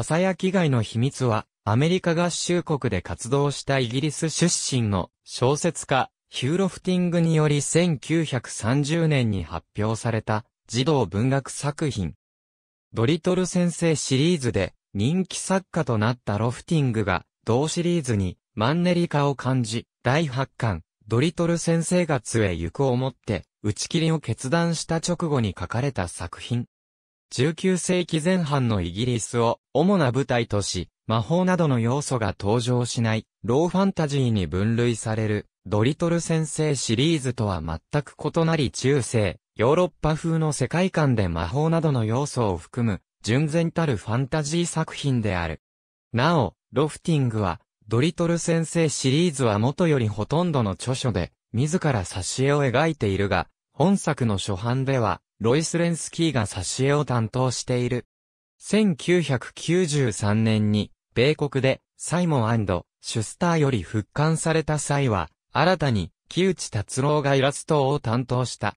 囁き街の秘密は、アメリカ合衆国で活動したイギリス出身の小説家、ヒューロフティングにより1930年に発表された児童文学作品。ドリトル先生シリーズで人気作家となったロフティングが同シリーズにマンネリ化を感じ、第8巻、ドリトル先生が杖行くをもって打ち切りを決断した直後に書かれた作品。19世紀前半のイギリスを主な舞台とし、魔法などの要素が登場しない、ローファンタジーに分類される、ドリトル先生シリーズとは全く異なり中世、ヨーロッパ風の世界観で魔法などの要素を含む、純然たるファンタジー作品である。なお、ロフティングは、ドリトル先生シリーズは元よりほとんどの著書で、自ら挿絵を描いているが、本作の初版では、ロイスレンスキーが挿絵を担当している。1993年に、米国で、サイモンシュスターより復刊された際は、新たに、木内達郎がイラストを担当した。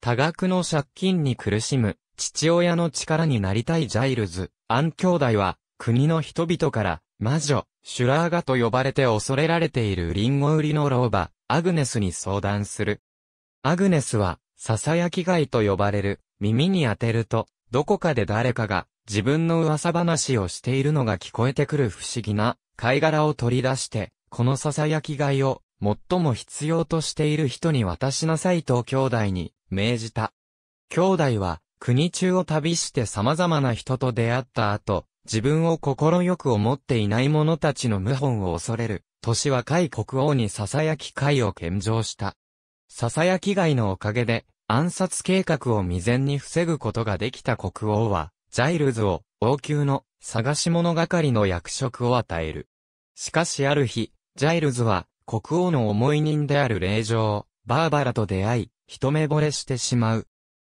多額の借金に苦しむ、父親の力になりたいジャイルズ、アン兄弟は、国の人々から、魔女、シュラーガと呼ばれて恐れられているリンゴ売りの老婆、アグネスに相談する。アグネスは、囁き貝と呼ばれる、耳に当てると、どこかで誰かが自分の噂話をしているのが聞こえてくる不思議な貝殻を取り出して、この囁き貝を最も必要としている人に渡しなさいと兄弟に命じた。兄弟は国中を旅して様々な人と出会った後、自分を心よく思っていない者たちの謀反を恐れる、年若い国王に囁き貝を献上した。囁き害のおかげで、暗殺計画を未然に防ぐことができた国王は、ジャイルズを王宮の探し物係の役職を与える。しかしある日、ジャイルズは国王の思い人である霊嬢、バーバラと出会い、一目惚れしてしまう。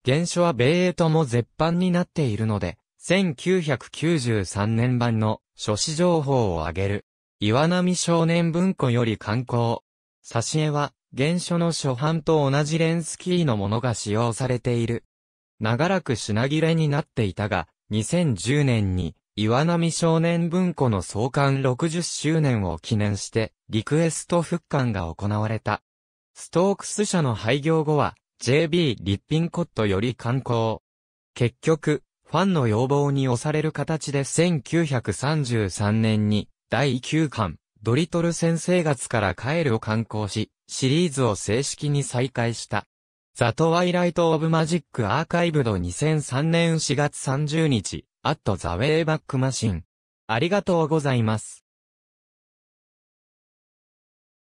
原所は米英とも絶版になっているので、1993年版の書誌情報を挙げる。岩波少年文庫より刊行。挿絵は、原書の初版と同じレンスキーのものが使用されている。長らく品切れになっていたが、2010年に岩波少年文庫の創刊60周年を記念して、リクエスト復刊が行われた。ストークス社の廃業後は、JB リッピンコットより刊行。結局、ファンの要望に押される形で1933年に、第9巻、ドリトル先生月から帰るを刊行し、シリーズを正式に再開した。ザ・トワイライト・オブ・マジック・アーカイブド2003年4月30日、アット・ザ・ウェイバック・マシン。ありがとうございます。